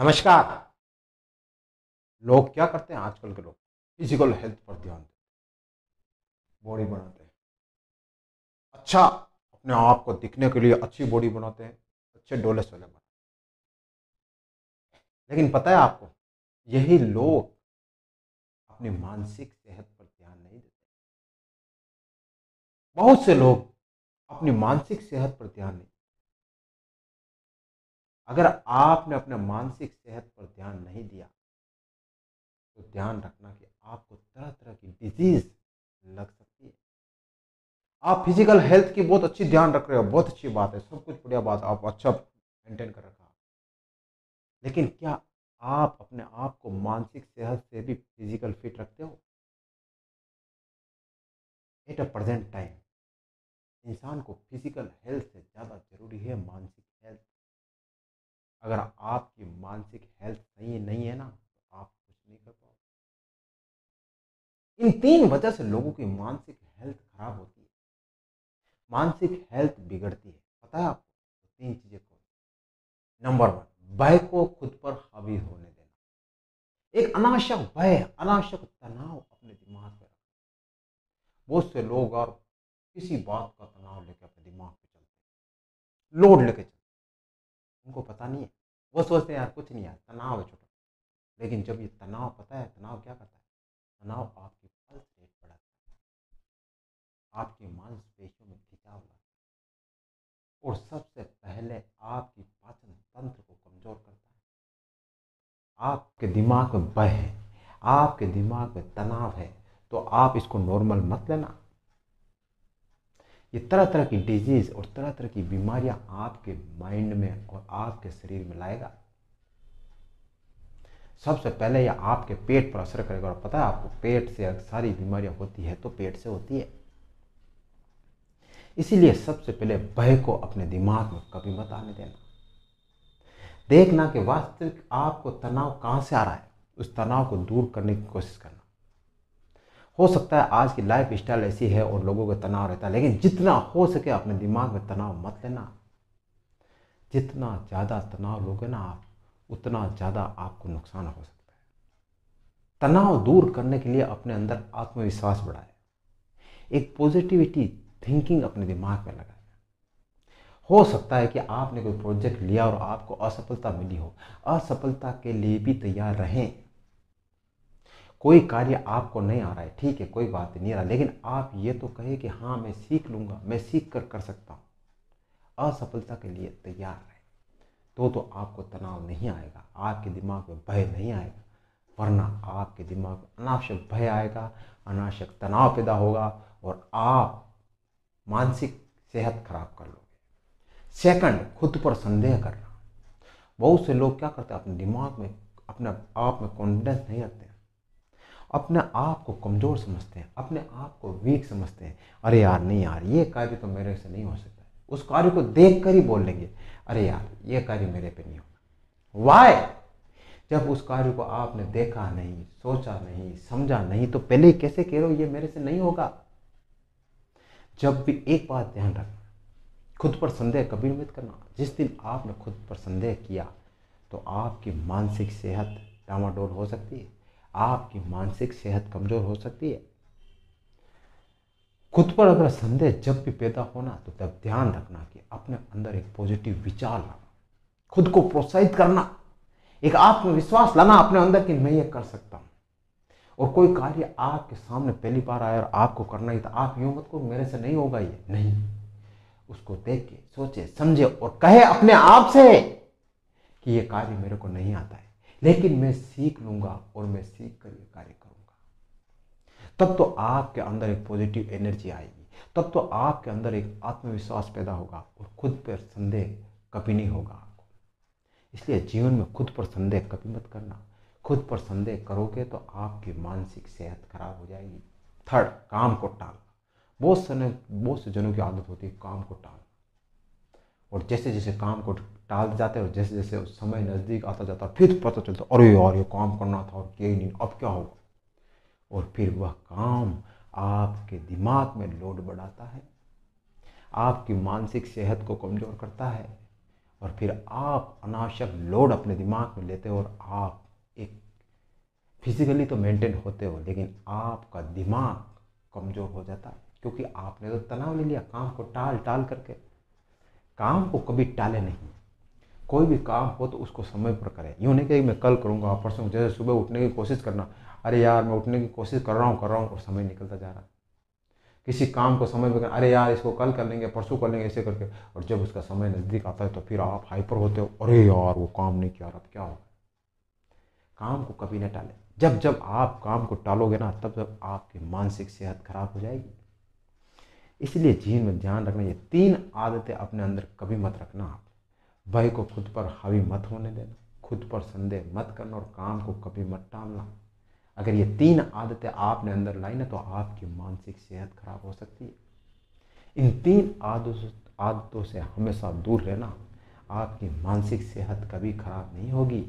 नमस्कार लोग क्या करते हैं आजकल के लोग फिजिकल हेल्थ पर ध्यान देते बॉडी बनाते हैं अच्छा अपने आप को दिखने के लिए अच्छी बॉडी बनाते हैं अच्छे डोले सोले बनाते हैं लेकिन पता है आपको यही लोग अपनी मानसिक सेहत पर ध्यान नहीं देते बहुत से लोग अपनी मानसिक सेहत पर ध्यान नहीं अगर आपने अपने मानसिक सेहत पर ध्यान नहीं दिया तो ध्यान रखना कि आपको तरह तरह की डिजीज लग सकती है आप फिजिकल हेल्थ की बहुत अच्छी ध्यान रख रहे हो बहुत अच्छी बात है सब कुछ बढ़िया बात आप अच्छा मेंटेन कर रखा लेकिन क्या आप अपने आप को मानसिक सेहत से भी फिजिकल फिट रखते हो एट अ प्रेजेंट टाइम इंसान को फिजिकल हेल्थ से तीन वजह से लोगों की मानसिक हेल्थ खराब होती है मानसिक हेल्थ बिगड़ती है पता है आपको तो तीन चीजें कौन नंबर वन भय को खुद पर हावी होने देना एक अनावश्यक भय अनावश्यक तनाव अपने दिमाग पर रखना बहुत से लोग और किसी बात का तनाव लेकर अपने दिमाग पे चलते लोड लेके चलते उनको पता नहीं है वो सोचते हैं यार कुछ नहीं यार तनाव है छोटा लेकिन जब ये तनाव पता है तनाव क्या करता है तनाव आपकी आपके मांसपेशियों में खिंचाव लाता है और सबसे पहले आपकी पाचन तंत्र को कमजोर करता है आपके दिमाग में भय है आपके दिमाग में तनाव है तो आप इसको नॉर्मल मत लेना ये तरह तरह की डिजीज और तरह तरह की बीमारियां आपके माइंड में और आपके शरीर में लाएगा सबसे पहले यह आपके पेट पर असर करेगा और पता है आपको पेट से सारी बीमारियां होती है तो पेट से होती है इसीलिए सबसे पहले भय को अपने दिमाग में कभी मत आने देना देखना कि वास्तविक आपको तनाव कहाँ से आ रहा है उस तनाव को दूर करने की कोशिश करना हो सकता है आज की लाइफ स्टाइल ऐसी है और लोगों का तनाव रहता है लेकिन जितना हो सके अपने दिमाग में तनाव मत लेना जितना ज़्यादा तनाव लोगे ना आप उतना ज़्यादा आपको नुकसान हो सकता है तनाव दूर करने के लिए अपने अंदर आत्मविश्वास बढ़ाए एक पॉजिटिविटी थिंकिंग अपने दिमाग में लगाना हो सकता है कि आपने कोई प्रोजेक्ट लिया और आपको असफलता मिली हो असफलता के लिए भी तैयार रहें कोई कार्य आपको नहीं आ रहा है ठीक है कोई बात नहीं आ रहा लेकिन आप ये तो कहें कि हाँ मैं सीख लूँगा मैं सीख कर कर सकता हूँ असफलता के लिए तैयार रहें तो तो आपको तनाव नहीं आएगा आपके दिमाग में भय नहीं आएगा वरना आपके दिमाग में अनावश्यक भय आएगा अनावश्यक तनाव पैदा होगा और आप मानसिक सेहत खराब कर लोगे सेकंड खुद पर संदेह करना बहुत से लोग क्या करते हैं अपने दिमाग में अपने आप में कॉन्फिडेंस नहीं रखते हैं अपने आप को कमज़ोर समझते हैं अपने आप को वीक समझते हैं अरे यार नहीं यार ये कार्य तो मेरे से नहीं हो सकता उस कार्य को देख कर ही बोल लेंगे अरे यार ये कार्य मेरे पे नहीं होगा वाय जब उस कार्य को आपने देखा नहीं सोचा नहीं समझा नहीं तो पहले कैसे कह रहे हो ये मेरे से नहीं होगा जब भी एक बात ध्यान रखना खुद पर संदेह कभी मत करना जिस दिन आपने खुद पर संदेह किया तो आपकी मानसिक सेहत डामाडोल हो सकती है आपकी मानसिक सेहत कमज़ोर हो सकती है खुद पर अगर संदेह जब भी पैदा होना तो तब ध्यान रखना कि अपने अंदर एक पॉजिटिव विचार लाना खुद को प्रोत्साहित करना एक आत्मविश्वास लाना अपने अंदर कि मैं ये कर सकता हूँ और कोई कार्य आपके सामने पहली बार आया और आपको करना ही था आप यूं मत को मेरे से नहीं होगा ये नहीं उसको देख के सोचे समझे और कहे अपने आप से कि ये कार्य मेरे को नहीं आता है लेकिन मैं सीख लूंगा और मैं सीख कर ये कार्य करूंगा तब तो आपके अंदर एक पॉजिटिव एनर्जी आएगी तब तो आपके अंदर एक आत्मविश्वास पैदा होगा और खुद पर संदेह कभी नहीं होगा आपको इसलिए जीवन में खुद पर संदेह कभी मत करना खुद पर संदेह करोगे तो आपकी मानसिक सेहत खराब हो जाएगी थर्ड काम को टालना बहुत सने बहुत से जनों की आदत होती है काम को टालना और जैसे जैसे काम को टाल जाते और जैसे जैसे उस समय नज़दीक आता जाता फिर पता चलता अरे यार ये काम करना था और यही नहीं अब क्या होगा और फिर वह काम आपके दिमाग में लोड बढ़ाता है आपकी मानसिक सेहत को कमज़ोर करता है और फिर आप अनावश्यक लोड अपने दिमाग में लेते हो और आप एक फिजिकली तो मेंटेन होते हो लेकिन आपका दिमाग कमज़ोर हो जाता है क्योंकि आपने तो तनाव ले लिया काम को टाल टाल करके काम को कभी टाले नहीं कोई भी काम हो तो उसको समय पर करें यूँ नहीं कि मैं कल करूँगा परसों जैसे सुबह उठने की कोशिश करना अरे यार मैं उठने की कोशिश कर रहा हूँ कर रहा हूँ और समय निकलता जा रहा है किसी काम को समय पर अरे यार इसको कल कर लेंगे परसों कर लेंगे ऐसे करके और जब उसका समय नज़दीक आता है तो फिर आप हाइपर होते हो अरे यार वो काम नहीं किया रहा क्या होगा काम को कभी ना टालें जब जब आप काम को टालोगे ना तब तब आपकी मानसिक सेहत खराब हो जाएगी इसलिए जीवन में ध्यान रखना ये तीन आदतें अपने अंदर कभी मत रखना आप भय को खुद पर हावी मत होने देना खुद पर संदेह मत करना और काम को कभी मत टालना अगर ये तीन आदतें आपने अंदर लाई ना तो आपकी मानसिक सेहत खराब हो सकती है इन तीन आदतों से हमेशा दूर रहना आपकी मानसिक सेहत कभी खराब नहीं होगी